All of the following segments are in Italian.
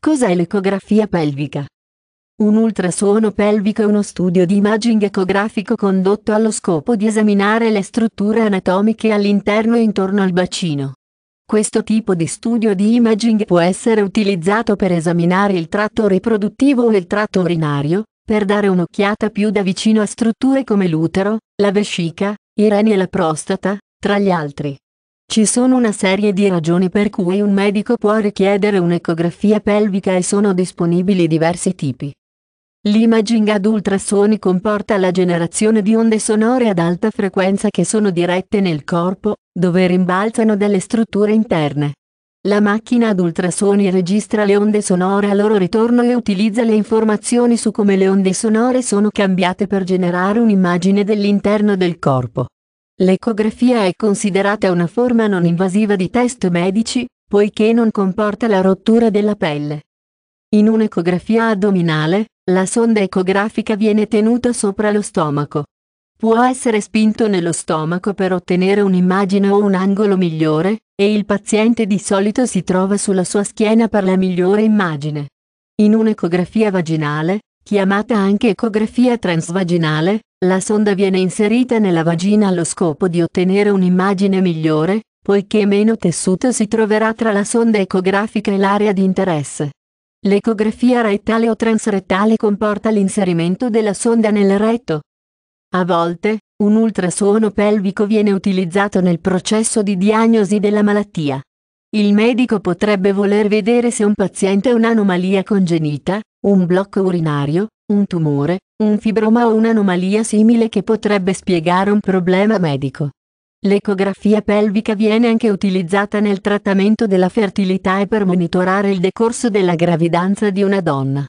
Cos'è l'ecografia pelvica? Un ultrasuono pelvico è uno studio di imaging ecografico condotto allo scopo di esaminare le strutture anatomiche all'interno e intorno al bacino. Questo tipo di studio di imaging può essere utilizzato per esaminare il tratto riproduttivo o il tratto urinario, per dare un'occhiata più da vicino a strutture come l'utero, la vescica, i reni e la prostata, tra gli altri. Ci sono una serie di ragioni per cui un medico può richiedere un'ecografia pelvica e sono disponibili diversi tipi. L'imaging ad ultrasoni comporta la generazione di onde sonore ad alta frequenza che sono dirette nel corpo, dove rimbalzano dalle strutture interne. La macchina ad ultrasoni registra le onde sonore a loro ritorno e utilizza le informazioni su come le onde sonore sono cambiate per generare un'immagine dell'interno del corpo. L'ecografia è considerata una forma non invasiva di test medici, poiché non comporta la rottura della pelle. In un'ecografia addominale, la sonda ecografica viene tenuta sopra lo stomaco. Può essere spinto nello stomaco per ottenere un'immagine o un angolo migliore, e il paziente di solito si trova sulla sua schiena per la migliore immagine. In un'ecografia vaginale, chiamata anche ecografia transvaginale, la sonda viene inserita nella vagina allo scopo di ottenere un'immagine migliore, poiché meno tessuto si troverà tra la sonda ecografica e l'area di interesse. L'ecografia rettale o transrettale comporta l'inserimento della sonda nel retto. A volte, un ultrasuono pelvico viene utilizzato nel processo di diagnosi della malattia. Il medico potrebbe voler vedere se un paziente ha un'anomalia congenita, un blocco urinario, un tumore, un fibroma o un'anomalia simile che potrebbe spiegare un problema medico. L'ecografia pelvica viene anche utilizzata nel trattamento della fertilità e per monitorare il decorso della gravidanza di una donna.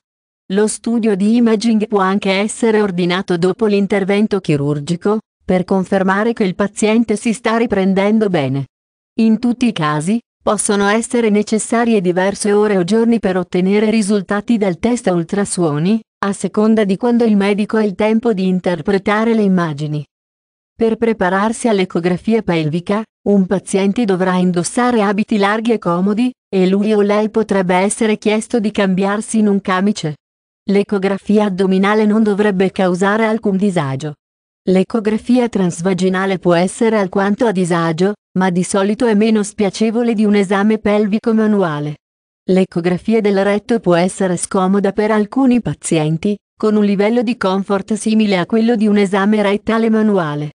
Lo studio di imaging può anche essere ordinato dopo l'intervento chirurgico, per confermare che il paziente si sta riprendendo bene. In tutti i casi, Possono essere necessarie diverse ore o giorni per ottenere risultati dal test a ultrasuoni, a seconda di quando il medico ha il tempo di interpretare le immagini. Per prepararsi all'ecografia pelvica, un paziente dovrà indossare abiti larghi e comodi, e lui o lei potrebbe essere chiesto di cambiarsi in un camice. L'ecografia addominale non dovrebbe causare alcun disagio. L'ecografia transvaginale può essere alquanto a disagio, ma di solito è meno spiacevole di un esame pelvico manuale. L'ecografia del retto può essere scomoda per alcuni pazienti, con un livello di comfort simile a quello di un esame rettale manuale.